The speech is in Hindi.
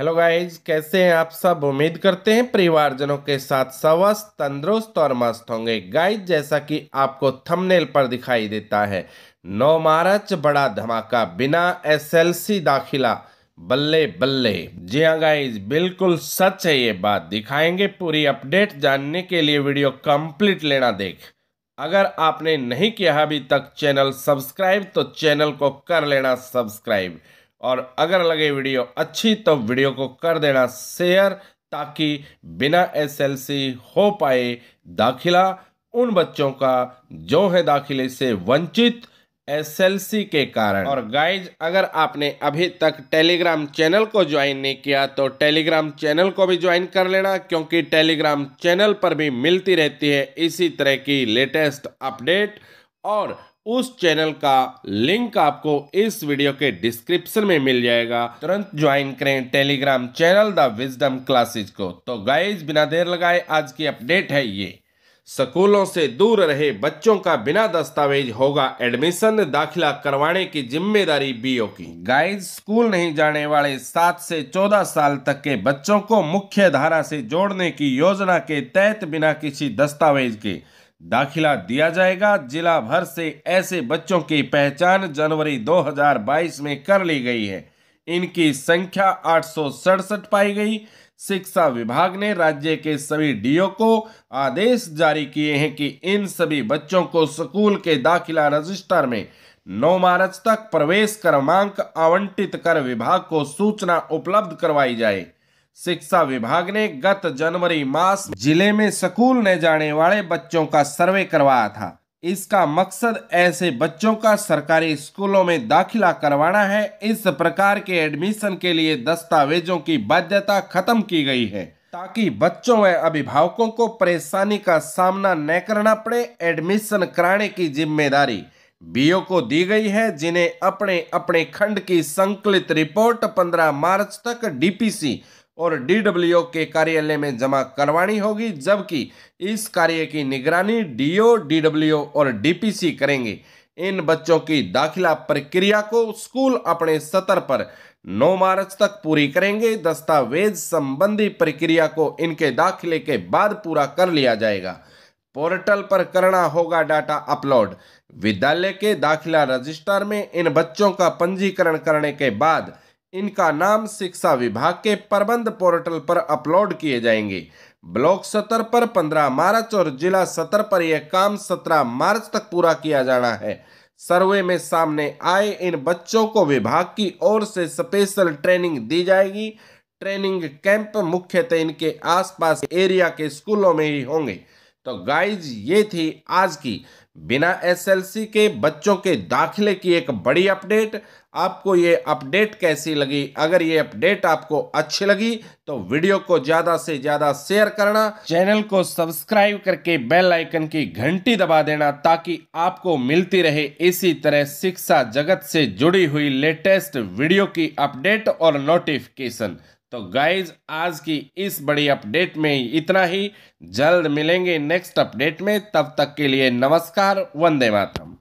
हेलो गाइज कैसे हैं आप सब उम्मीद करते हैं परिवारजनों के साथ स्वस्थ तंदुरुस्त और मस्त होंगे गाइज जैसा कि आपको थंबनेल पर दिखाई देता है 9 मार्च बड़ा धमाका बिना एसएलसी दाखिला बल्ले बल्ले जी हाँ गाइज बिल्कुल सच है ये बात दिखाएंगे पूरी अपडेट जानने के लिए वीडियो कंप्लीट लेना देख अगर आपने नहीं किया अभी तक चैनल सब्सक्राइब तो चैनल को कर लेना सब्सक्राइब और अगर लगे वीडियो अच्छी तो वीडियो को कर देना शेयर ताकि बिना एसएलसी हो पाए दाखिला उन बच्चों का जो है दाखिले से वंचित एसएलसी के कारण और गाइज अगर आपने अभी तक टेलीग्राम चैनल को ज्वाइन नहीं किया तो टेलीग्राम चैनल को भी ज्वाइन कर लेना क्योंकि टेलीग्राम चैनल पर भी मिलती रहती है इसी तरह की लेटेस्ट अपडेट और उस चैनल का लिंक आपको इस वीडियो के डिस्क्रिप्शन में मिल जाएगा तुरंत ज्वाइन करें Telegram channel the wisdom classes को तो गाइज बिना देर लगाए आज की अपडेट है ये स्कूलों से दूर रहे बच्चों का बिना दस्तावेज होगा एडमिशन दाखिला करवाने की जिम्मेदारी बीओ की गाइस स्कूल नहीं जाने वाले सात से चौदह साल तक के बच्चों को मुख्य धारा से जोड़ने की योजना के तहत बिना किसी दस्तावेज के दाखिला दिया जाएगा जिला भर से ऐसे बच्चों की पहचान जनवरी 2022 में कर ली गई है इनकी संख्या आठ पाई गई शिक्षा विभाग ने राज्य के सभी डीओ को आदेश जारी किए हैं कि इन सभी बच्चों को स्कूल के दाखिला रजिस्टर में 9 मार्च तक प्रवेश क्रमांक आवंटित कर विभाग को सूचना उपलब्ध करवाई जाए शिक्षा विभाग ने गत जनवरी मास जिले में स्कूल न जाने वाले बच्चों का सर्वे करवाया था इसका मकसद ऐसे बच्चों का सरकारी स्कूलों में दाखिला करवाना है इस प्रकार के एडमिशन के लिए दस्तावेजों की बाध्यता खत्म की गई है ताकि बच्चों व अभिभावकों को परेशानी का सामना न करना पड़े एडमिशन कराने की जिम्मेदारी बीओ को दी गई है जिन्हें अपने अपने खंड की संकलित रिपोर्ट 15 मार्च तक डीपीसी और डीडब्ल्यू के कार्यालय में जमा करवानी होगी जबकि इस कार्य की निगरानी डीओ ओ और डीपीसी करेंगे इन बच्चों की दाखिला प्रक्रिया को स्कूल अपने सतर पर 9 मार्च तक पूरी करेंगे दस्तावेज संबंधी प्रक्रिया को इनके दाखिले के बाद पूरा कर लिया जाएगा पोर्टल पर करना होगा डाटा अपलोड विद्यालय के दाखिला रजिस्टर में इन बच्चों का पंजीकरण करने के बाद इनका नाम शिक्षा विभाग के प्रबंध पोर्टल पर अपलोड किए जाएंगे ब्लॉक सत्र पर 15 मार्च और जिला सत्र पर यह काम 17 मार्च तक पूरा किया जाना है सर्वे में सामने आए इन बच्चों को विभाग की ओर से स्पेशल ट्रेनिंग दी जाएगी ट्रेनिंग कैंप मुख्यतः इनके आसपास एरिया के स्कूलों में ही होंगे तो गाइज ये थी आज की बिना एसएलसी के बच्चों के दाखिले की एक बड़ी अपडेट आपको ये अपडेट कैसी लगी अगर ये अपडेट आपको अच्छी लगी तो वीडियो को ज़्यादा से ज़्यादा शेयर करना चैनल को सब्सक्राइब करके बेल आइकन की घंटी दबा देना ताकि आपको मिलती रहे इसी तरह शिक्षा जगत से जुड़ी हुई लेटेस्ट वीडियो की अपडेट और नोटिफिकेशन तो गाइज आज की इस बड़ी अपडेट में इतना ही जल्द मिलेंगे नेक्स्ट अपडेट में तब तक के लिए नमस्कार वंदे मातम